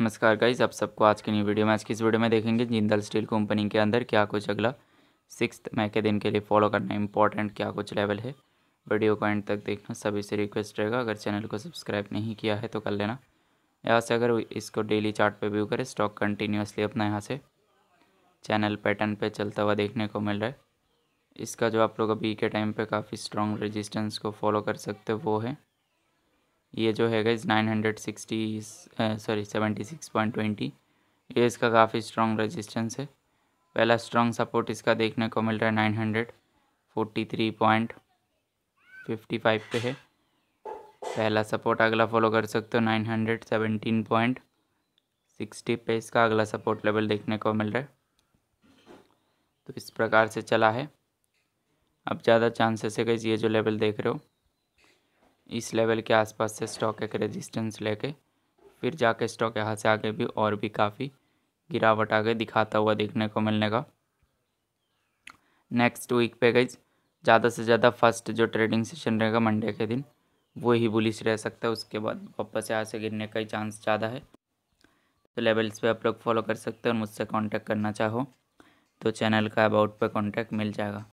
नमस्कार गाइज आप सबको आज की न्यू वीडियो में आज की इस वीडियो में देखेंगे जिंदल स्टील कंपनी के अंदर क्या कुछ अगला सिक्स मई के दिन के लिए फॉलो करना इंपॉर्टेंट क्या कुछ लेवल है वीडियो को एंड तक देखना सभी से रिक्वेस्ट रहेगा अगर चैनल को सब्सक्राइब नहीं किया है तो कर लेना यहाँ से अगर इसको डेली चार्ट पे व्यू करें स्टॉक कंटिन्यूसली अपना यहाँ से चैनल पैटर्न पे चलता हुआ देखने को मिल रहा है इसका जो आप लोग अभी के टाइम पे काफ़ी स्ट्रॉन्ग रेजिस्टेंस को फॉलो कर सकते हो वो है ये जो है guys nine hundred sixty sorry seventy six point twenty ये इसका काफ़ी स्ट्रॉन्ग रेजिस्टेंस है पहला स्ट्रॉन्ग सपोर्ट इसका देखने को मिल रहा है nine hundred forty three point fifty five पे है पहला सपोर्ट अगला फॉलो कर सकते हो nine hundred seventeen point sixty पे इसका अगला सपोर्ट लेवल देखने को मिल रहा है तो इस प्रकार से चला है अब ज़्यादा चांसेस है कि ये जो लेवल देख रहे हो इस लेवल के आसपास से स्टॉक एक रेजिस्टेंस लेके फिर जाके स्टॉक यहाँ से आगे भी और भी काफ़ी गिरावट आगे दिखाता हुआ देखने को मिलने का नेक्स्ट वीक पे गई ज़्यादा से ज़्यादा फर्स्ट जो ट्रेडिंग सेशन रहेगा मंडे के दिन वो ही बुलिश रह सकता है उसके बाद वापस यहाँ से गिरने का ही चांस ज़्यादा है तो लेवल्स पे आप लोग फॉलो कर सकते हैं और मुझसे कांटेक्ट करना चाहो तो चैनल का अबाउट पे कांटेक्ट मिल जाएगा